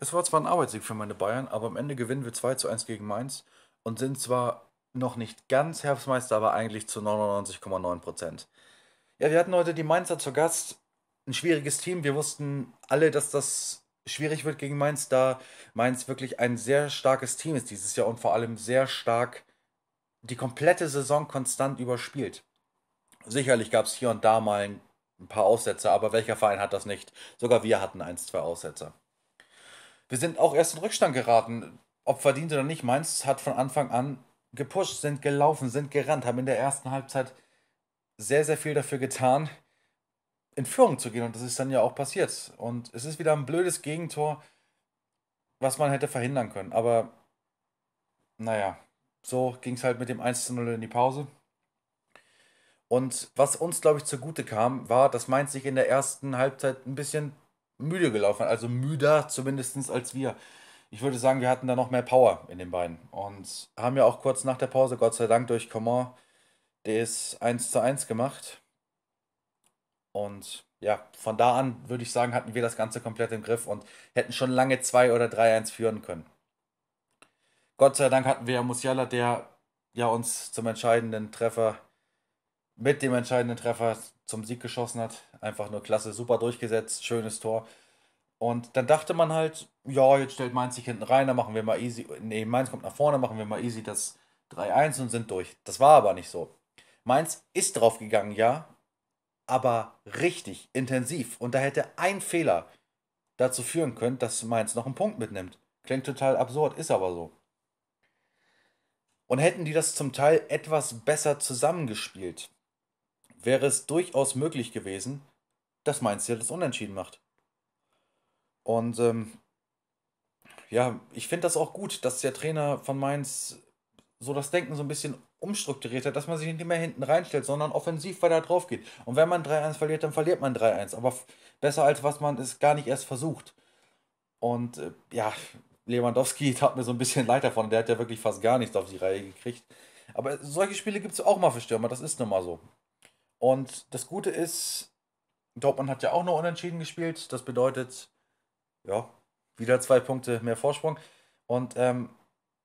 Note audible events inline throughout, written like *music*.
Es war zwar ein Arbeitssieg für meine Bayern, aber am Ende gewinnen wir 2 zu 1 gegen Mainz und sind zwar noch nicht ganz Herbstmeister, aber eigentlich zu 99,9 Prozent. Ja, wir hatten heute die Mainzer zu Gast. Ein schwieriges Team. Wir wussten alle, dass das schwierig wird gegen Mainz, da Mainz wirklich ein sehr starkes Team ist dieses Jahr und vor allem sehr stark die komplette Saison konstant überspielt. Sicherlich gab es hier und da mal ein paar Aussätze, aber welcher Verein hat das nicht? Sogar wir hatten eins, zwei Aussätze wir sind auch erst in Rückstand geraten. Ob verdient oder nicht, Mainz hat von Anfang an gepusht, sind gelaufen, sind gerannt, haben in der ersten Halbzeit sehr, sehr viel dafür getan, in Führung zu gehen. Und das ist dann ja auch passiert. Und es ist wieder ein blödes Gegentor, was man hätte verhindern können. Aber naja, so ging es halt mit dem 1 zu 0 in die Pause. Und was uns, glaube ich, zugute kam, war, dass Mainz sich in der ersten Halbzeit ein bisschen müde gelaufen, also müder zumindest als wir. Ich würde sagen, wir hatten da noch mehr Power in den Beinen und haben ja auch kurz nach der Pause, Gott sei Dank, durch Coman das 1 zu 1 gemacht. Und ja, von da an würde ich sagen, hatten wir das Ganze komplett im Griff und hätten schon lange 2 oder 3-1 führen können. Gott sei Dank hatten wir ja Musiala, der ja uns zum entscheidenden Treffer mit dem entscheidenden Treffer zum Sieg geschossen hat. Einfach nur klasse, super durchgesetzt, schönes Tor. Und dann dachte man halt, ja, jetzt stellt Mainz sich hinten rein, dann machen wir mal easy. Nee, Mainz kommt nach vorne, machen wir mal easy das 3-1 und sind durch. Das war aber nicht so. Mainz ist draufgegangen, ja, aber richtig intensiv. Und da hätte ein Fehler dazu führen können, dass Mainz noch einen Punkt mitnimmt. Klingt total absurd, ist aber so. Und hätten die das zum Teil etwas besser zusammengespielt, wäre es durchaus möglich gewesen, dass Mainz hier das Unentschieden macht. Und ähm, ja, ich finde das auch gut, dass der Trainer von Mainz so das Denken so ein bisschen umstrukturiert hat, dass man sich nicht mehr hinten reinstellt, sondern offensiv weiter drauf geht. Und wenn man 3-1 verliert, dann verliert man 3-1. Aber besser als was man es gar nicht erst versucht. Und äh, ja, Lewandowski *laughs* tat mir so ein bisschen leid davon. Der hat ja wirklich fast gar nichts auf die Reihe gekriegt. Aber solche Spiele gibt es auch mal für Stürmer, das ist nun mal so. Und das Gute ist, Dortmund hat ja auch nur unentschieden gespielt. Das bedeutet, ja, wieder zwei Punkte mehr Vorsprung. Und ähm,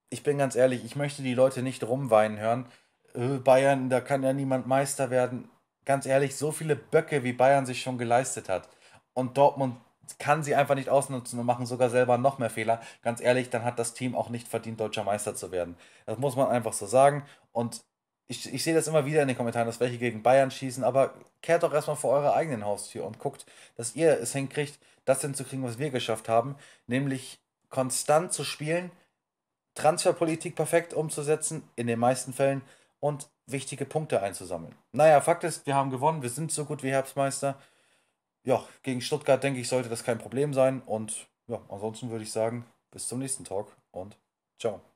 ich bin ganz ehrlich, ich möchte die Leute nicht rumweinen hören. Äh, Bayern, da kann ja niemand Meister werden. Ganz ehrlich, so viele Böcke, wie Bayern sich schon geleistet hat. Und Dortmund kann sie einfach nicht ausnutzen und machen sogar selber noch mehr Fehler. Ganz ehrlich, dann hat das Team auch nicht verdient, deutscher Meister zu werden. Das muss man einfach so sagen. Und ich, ich sehe das immer wieder in den Kommentaren, dass welche gegen Bayern schießen, aber kehrt doch erstmal vor eure eigenen Haustür und guckt, dass ihr es hinkriegt, das hinzukriegen, was wir geschafft haben, nämlich konstant zu spielen, Transferpolitik perfekt umzusetzen, in den meisten Fällen, und wichtige Punkte einzusammeln. Naja, Fakt ist, wir haben gewonnen, wir sind so gut wie Herbstmeister. Ja, gegen Stuttgart, denke ich, sollte das kein Problem sein. Und ja, ansonsten würde ich sagen, bis zum nächsten Talk und ciao.